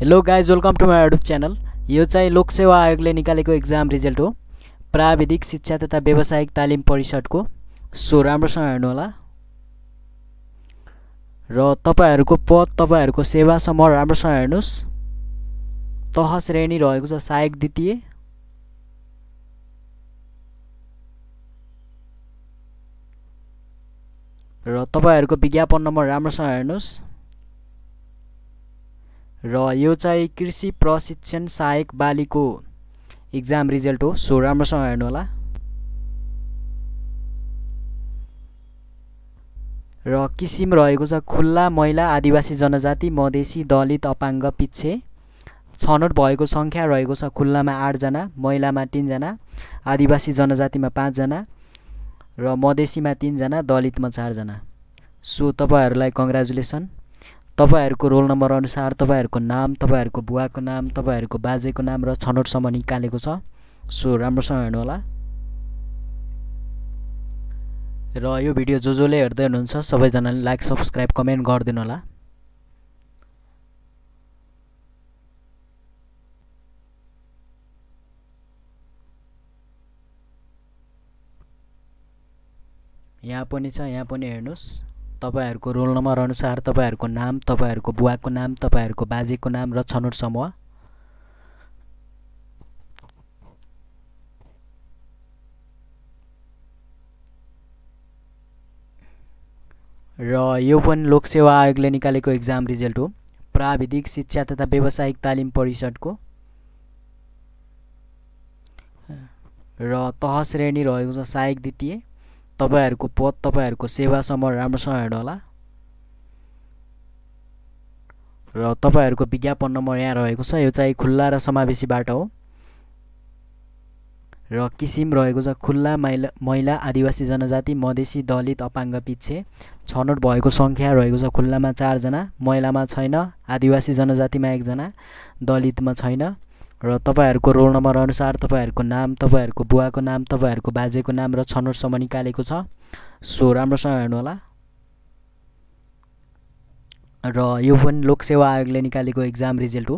hello guys welcome to my YouTube channel यो चाहिँ लोकसेवा आयोगले निकालेको एक्जाम रिजल्ट हो प्राविधिक शिक्षा तथा व्यावसायिक तालिम परिषदको सो राम्रोसँग हेर्नुहोला र तपाईँहरूको पद तपाईँहरूको सेवासम्म राम्रोसँग हेर्नुहोस् तह श्रेणी रहेको छ सहायक द्वितीय र तपाईँहरूको विज्ञापन नम्बर राम्रोसँग हेर्नुहोस् र यो चाहिँ कृषि प्रशिक्षण सहायक बालीको इक्जाम रिजल्ट हो सो राम्रोसँग होला र किसिम रहेको छ खुल्ला महिला आदिवासी जनजाति मधेसी दलित अपाङ्ग पिच्छे छनौट भएको सङ्ख्या रहेको छ खुल्लामा आठजना महिलामा तिनजना आदिवासी जनजातिमा पाँचजना र मधेसीमा तिनजना दलितमा चारजना सो तपाईँहरूलाई कङ्ग्रेचुलेसन तपाईँहरूको रोल नम्बर अनुसार तपाईँहरूको नाम तपाईँहरूको बुवाको नाम तपाईँहरूको बाजेको नाम र छनौटसम्म निकालेको छ सो राम्रोसँग हेर्नुहोला र यो भिडियो जो जसले हेर्दै हुनुहुन्छ सबैजनाले लाइक सब्सक्राइब कमेन्ट गरिदिनु होला यहाँ पनि छ यहाँ पनि हेर्नुहोस् तपाईँहरूको रोल नम्बर अनुसार तपाईँहरूको नाम तपाईँहरूको बुवाको नाम तपाईँहरूको बाजेको नाम र छनौट समूह र यो पनि लोकसेवा आयोगले निकालेको इक्जाम रिजल्ट हो प्राविधिक शिक्षा तथा व्यावसायिक तालिम परिषदको र तह श्रेणी रहेको छ सहायक द्वितीय तपाईँहरूको पद तपाईँहरूको सेवासम्म राम्रोसँग हेर्नुहोला र तपाईँहरूको विज्ञापन नम्बर यहाँ रहेको छ यो चाहिँ खुल्ला र समावेशी बाटो हो र किसिम रहेको छ खुल्ला महिला महिला आदिवासी जनजाति मधेसी दलित अपाङ्ग पिच्छे छनौट भएको सङ्ख्या रहेको छ खुल्लामा चारजना महिलामा छैन आदिवासी जनजातिमा एकजना दलितमा छैन र तपाईँहरूको रोल नम्बर अनुसार तपाईँहरूको नाम तपाईँहरूको बुवाको नाम तपाईँहरूको बाजेको नाम र छनौटसम्म निकालेको छ सो राम्रोसँग हेर्नुहोला र यो पनि लोकसेवा आयोगले निकालेको एक्जाम रिजल्ट हो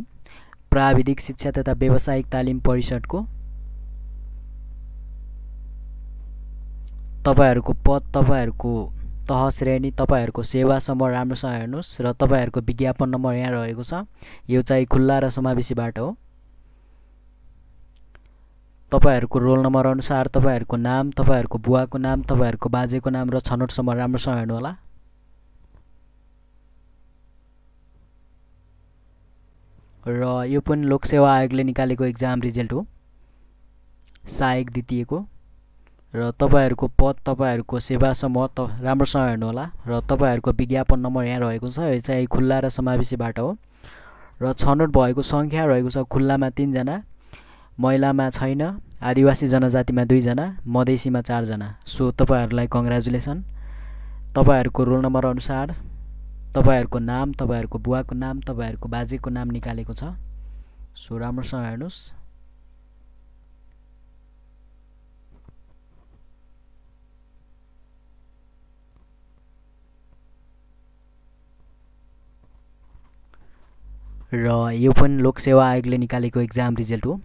प्राविधिक शिक्षा तथा व्यावसायिक तालिम परिषदको तपाईँहरूको पद तपाईँहरूको तह श्रेणी तपाईँहरूको सेवासम्म राम्रोसँग हेर्नुहोस् र तपाईँहरूको विज्ञापन नम्बर यहाँ रहेको छ यो चाहिँ खुल्ला र समावेशीबाट हो तपाईँहरूको रोल नम्बर अनुसार तपाईँहरूको नाम तपाईँहरूको बुवाको नाम तपाईँहरूको बाजेको नाम र छनौटसम्म राम्रोसँग हेर्नुहोला र यो पनि लोकसेवा आयोगले निकालेको इक्जाम रिजल्ट हो सहायक दिएको र तपाईँहरूको पद तपाईँहरूको सेवा समूह त राम्रोसँग हेर्नुहोला र तपाईँहरूको विज्ञापन नम्बर यहाँ रहेको छ यो चाहिँ खुल्ला र समावेशीबाट हो र छनौट भएको सङ्ख्या रहेको छ खुल्लामा तिनजना महिलामा छैन आदिवासी जनजातिमा दुईजना मधेसीमा चारजना सो तपाईँहरूलाई कङ्ग्रेचुलेसन तपाईँहरूको रोल नम्बर अनुसार तपाईँहरूको नाम तपाईँहरूको बुवाको नाम तपाईँहरूको बाजेको नाम निकालेको छ सो राम्रोसँग हेर्नुहोस् र यो पनि लोकसेवा आयोगले निकालेको एक्जाम रिजल्ट हो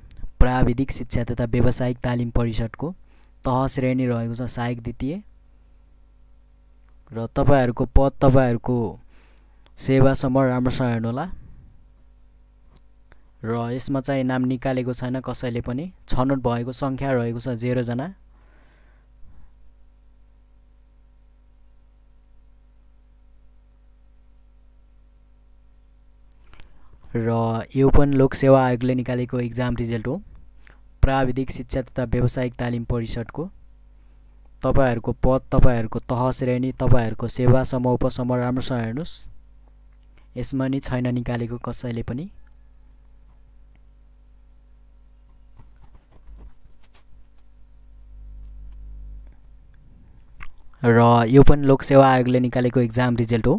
प्राविधिक शिक्षा तथा व्यावसायिक तालिम परिषदको तह श्रेणी रहेको छ सहायक द्वितीय र तपाईँहरूको पद तपाईँहरूको सेवासम्म राम्रोसँग हेर्नुहोला र यसमा चाहिँ नाम निकालेको छैन कसैले पनि छनौट भएको सङ्ख्या रहेको छ जेरोजना र यो पनि लोकसेवा आयोगले निकालेको इक्जाम रिजल्ट हो प्राविधिक शिक्षा तथा व्यावसायिक तालिम परिषदको तपाईँहरूको पद तपाईँहरूको तह श्रेणी तपाईँहरूको सेवा समूह उपसमूह राम्रोसँग हेर्नुहोस् यसमा नि छैन निकालेको कसैले पनि र यो पनि लोकसेवा आयोगले निकालेको इक्जाम रिजल्ट हो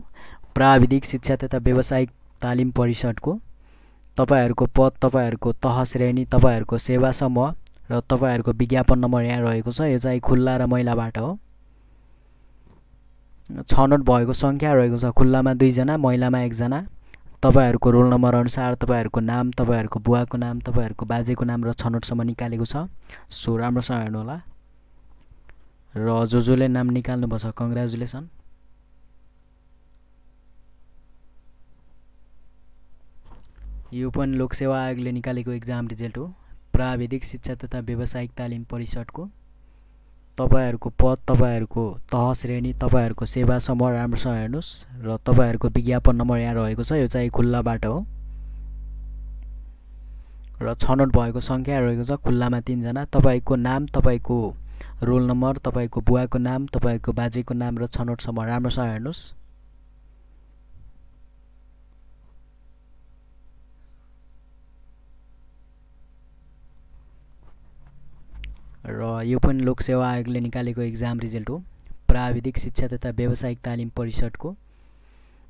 प्राविधिक शिक्षा तथा व्यावसायिक तालिम परिषदको तपाईँहरूको पद तपाईँहरूको तह श्रेणी तपाईँहरूको सेवा समूह र तपाईँहरूको विज्ञापन नम्बर यहाँ रहेको छ यो चाहिँ खुल्ला र मैलाबाट हो छनौट भएको सङ्ख्या रहेको छ खुल्लामा दुईजना महिलामा एकजना तपाईँहरूको रोल नम्बर अनुसार तपाईँहरूको नाम तपाईँहरूको बुवाको नाम तपाईँहरूको बाजेको नाम र छनौटसम्म निकालेको छ सो राम्रोसँग हेर्नुहोला र जो जसले नाम निकाल्नुपर्छ कङ्ग्रेचुलेसन यो पनि लोकसेवा आयोगले निकालेको एक्जाम रिजल्ट हो प्राविधिक शिक्षा तथा व्यावसायिक तालिम परिषदको तपाईँहरूको पद तपाईँहरूको तह श्रेणी तपाईँहरूको सेवा समूह राम्रोसँग हेर्नुहोस् र तपाईँहरूको विज्ञापन नम्बर यहाँ रहेको छ यो चाहिँ खुल्लाबाट हो र छनौट भएको सङ्ख्या रहेको छ खुल्लामा तिनजना तपाईँको नाम तपाईँको रोल नम्बर तपाईँको बुवाको नाम तपाईँको बाजेको नाम र छनौटसम्म राम्रोसँग हेर्नुहोस् र यो पनि लोकसेवा आयोगले निकालेको इक्जाम रिजल्ट हो प्राविधिक शिक्षा तथा व्यावसायिक तालिम परिषदको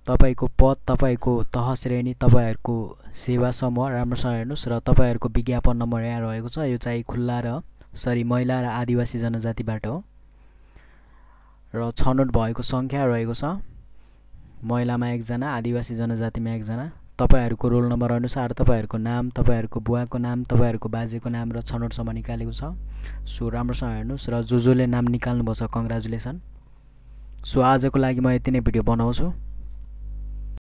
तपाईँको पद तपाईँको तह श्रेणी तपाईँहरूको सेवा समूह राम्रोसँग हेर्नुहोस् र तपाईँहरूको विज्ञापन नम्बर यहाँ रहेको छ यो चाहिँ खुल्ला र सरी महिला र आदिवासी जनजातिबाट हो र छनौट भएको सङ्ख्या रहेको छ महिलामा एकजना आदिवासी जनजातिमा एकजना तपाईँहरूको रोल नम्बर अनुसार तपाईँहरूको नाम तपाईँहरूको बुवाको नाम तपाईँहरूको बाजेको नाम र छनौटसम्म निकालेको छ सो राम्रोसँग हेर्नुहोस् र जो जसले नाम निकाल्नुपर्छ कङ्ग्रेचुलेसन सो आजको लागि म यति नै भिडियो बनाउँछु